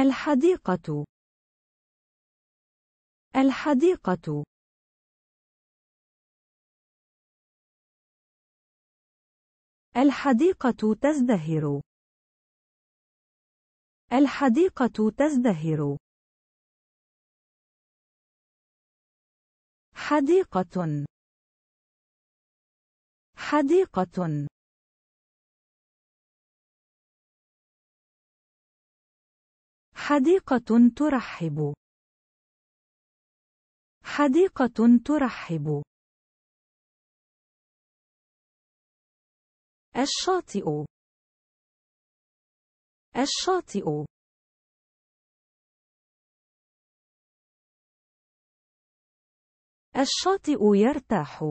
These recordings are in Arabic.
الحديقة الحديقة الحديقة تزدهر الحديقة تزدهر حديقة حديقة حديقة ترحب حديقة ترحب الشاطئ الشاطئ الشاطئ يرتاح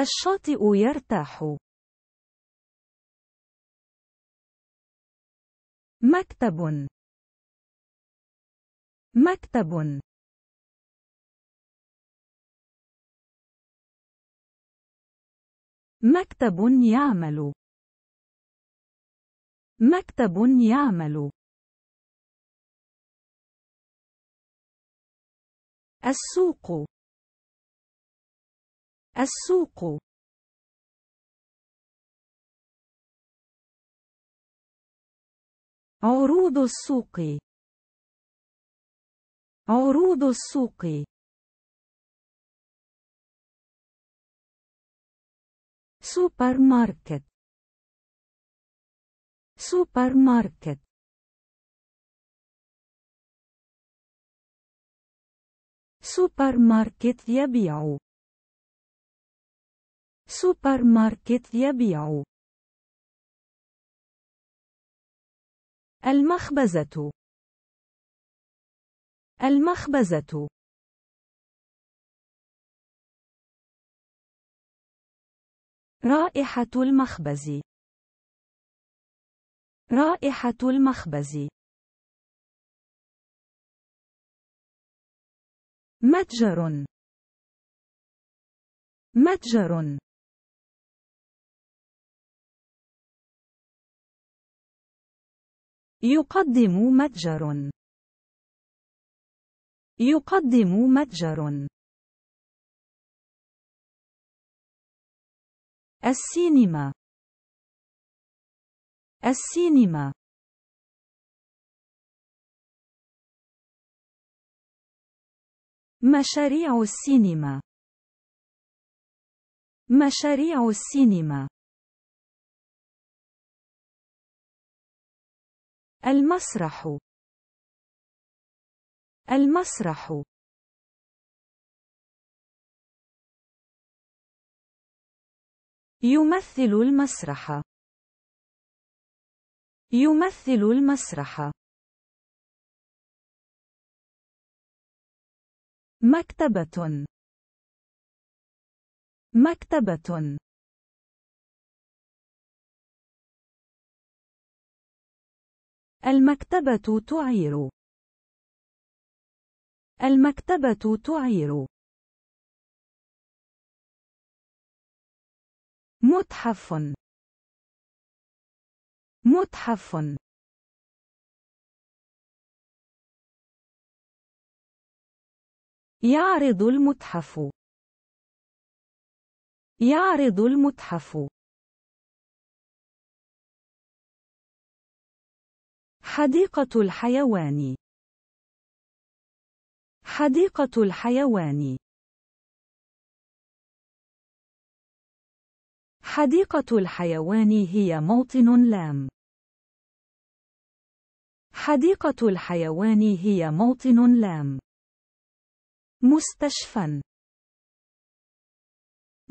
الشاطئ يرتاح مكتب مكتب مكتب يعمل مكتب يعمل السوق السوق عروض السوق عروض السوق سوبر ماركت سوبر ماركت سوبر ماركت يبيع سوبر ماركت يبيع المخبزة المخبزة رائحة المخبز رائحة المخبز متجر متجر يقدم متجر يقدم متجر السينما السينما مشاريع السينما مشاريع السينما المسرح المسرح يمثل المسرح يمثل المسرح مكتبة مكتبة المكتبة تعير المكتبة تعير متحف متحف يعرض المتحف يعرض المتحف حديقة الحيوان حديقة الحيوان حديقة الحيوان هي موطن لام حديقة الحيوان هي موطن لام مستشفى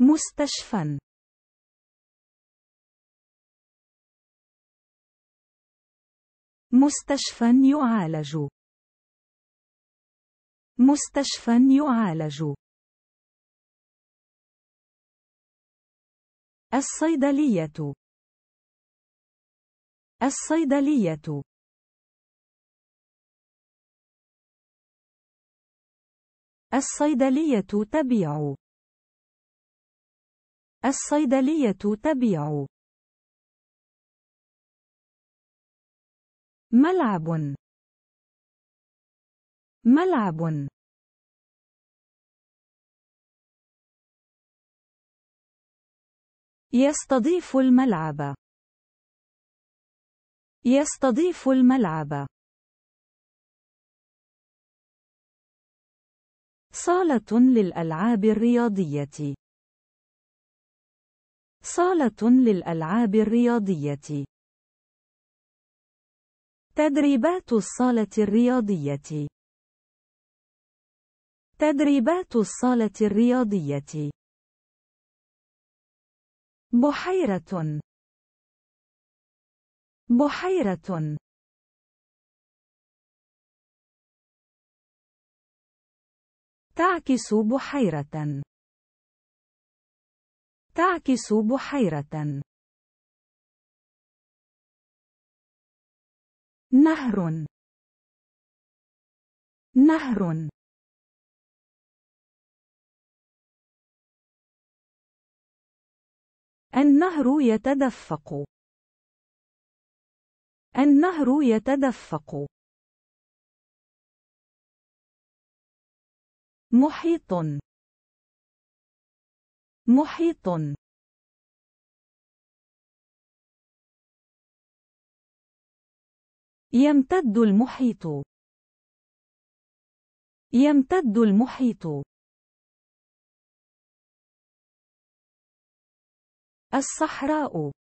مستشفى مستشفى يعالج مستشفى يعالج الصيدلية الصيدلية الصيدلية تبيع الصيدلية تبيع ملعب ملعب يستضيف الملعب يستضيف الملعب صالة للألعاب الرياضية صالة للألعاب الرياضية تدريبات الصالة الرياضية تدريبات الصالة الرياضية بحيرة بحيرة تعكس بحيرة تعكس بحيرة نهر نهر النهر يتدفق النهر يتدفق محيط محيط يمتد المحيط يمتد المحيط الصحراء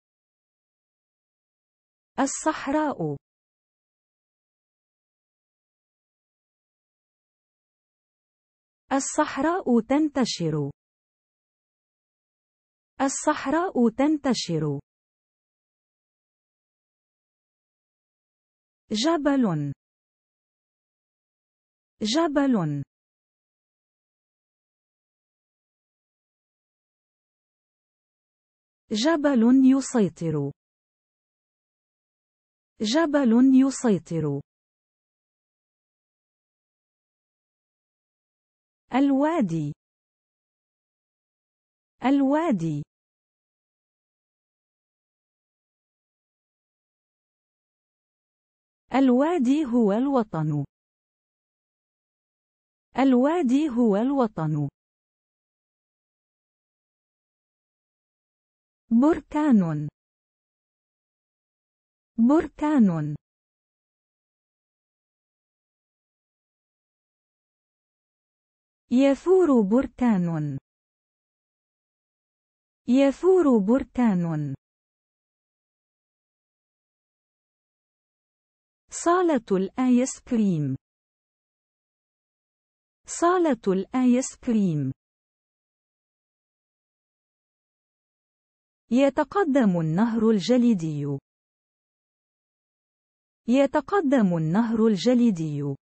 الصحراء الصحراء تنتشر الصحراء تنتشر جبل جبل جبل يسيطر جبل يسيطر الوادي الوادي الوادي هو الوطن الوادي هو الوطن بركان بركان يثور بركان يثور بركان صالة الآيس كريم صالة الآيس كريم يتقدم النهر الجليدي يتقدم النهر الجليدي